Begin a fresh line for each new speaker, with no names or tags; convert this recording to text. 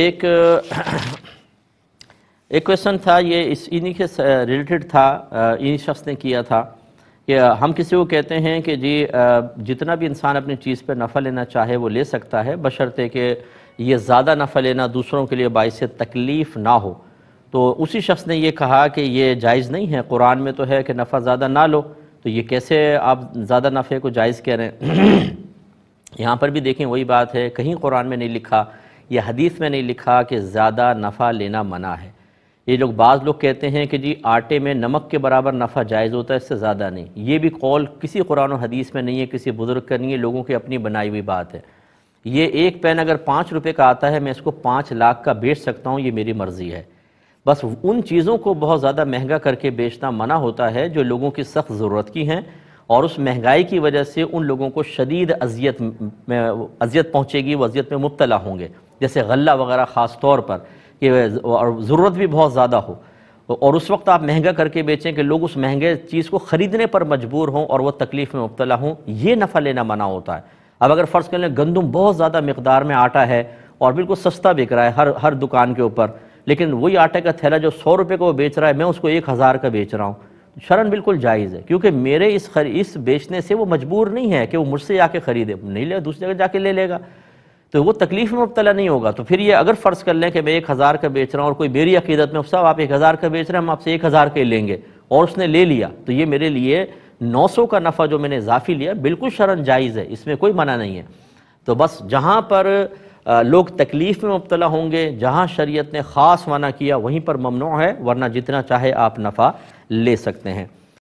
एक एक क्वेश्चन था ये इस इन्हीं के रिलेटेड था इन्हीं शख्स ने किया था कि हम किसी को कहते हैं कि जी जितना भी इंसान अपनी चीज़ पे नफ़ा लेना चाहे वो ले सकता है बशर्ते कि ये ज़्यादा नफ़ा लेना दूसरों के लिए बायस तकलीफ़ ना हो तो उसी शख्स ने ये कहा कि ये जायज़ नहीं है कुरान में तो है कि नफ़ा ज़्यादा ना लो तो ये कैसे आप ज़्यादा नफ़े को जायज़ कह रहे हैं यहाँ पर भी देखें वही बात है कहीं कुरान में नहीं लिखा ये हदीस में नहीं लिखा कि ज़्यादा नफ़ा लेना मना है ये लोग बाज़ लोग कहते हैं कि जी आटे में नमक के बराबर नफ़ा जायज़ होता है इससे ज़्यादा नहीं ये भी कौल किसी कुरान और हदीस में नहीं है किसी बुज़ुर्ग का नहीं है लोगों की अपनी बनाई हुई बात है ये एक पेन अगर पाँच रुपये का आता है मैं इसको पाँच लाख का बेच सकता हूँ ये मेरी मर्ज़ी है बस उन चीज़ों को बहुत ज़्यादा महंगा करके बेचना मना होता है जो लोगों की सख्त ज़रूरत की हैं और उस महंगाई की वजह से उन लोगों को शदीद अजियत में अजियत पहुँचेगी वो अजियत में मुबतला होंगे जैसे गला वगैरह ख़ास तौर पर कि और ज़रूरत भी बहुत ज़्यादा हो और उस वक्त आप महंगा करके बेचें कि लोग उस महंगे चीज़ को ख़रीदने पर मजबूर हों और वह तकलीफ़ में मुबतला हों ये नफ़ा लेना मना होता है अब अगर फ़र्ज़ कर लें गंदम बहुत ज़्यादा मकदार में आटा है और बिल्कुल सस्ता बिक रहा है हर हर दुकान के ऊपर लेकिन वही आटे का थैला जो सौ रुपये का वो बेच रहा है मैं उसको एक हज़ार का बेच रहा हूँ तो शरण बिल्कुल जायज़ है क्योंकि मेरे इस खरी इस बेचने से वो मजबूर नहीं है कि वो मुझसे जाके ख़रीदे नहीं ले दूसरी जगह जाके ले लेगा ले तो वो तकलीफ में मुबतला नहीं होगा तो फिर ये अगर फ़र्ज़ कर लें कि मैं एक हज़ार का बेच रहा हूँ और कोई मेरी अकीदत में साहब आप एक हज़ार का बेच रहे हैं हम आपसे एक हज़ार का लेंगे और उसने ले लिया तो ये मेरे लिए नौ सौ का नफ़ा जो मैंने इजाफी लिया बिल्कुल शरण जायज़ है इसमें कोई मना नहीं है तो बस जहाँ पर लोग तकलीफ़ में मुबतला होंगे जहाँ शरीयत ने ख़ास मना किया वहीं पर ममनू है वरना जितना चाहे आप नफ़ा ले सकते हैं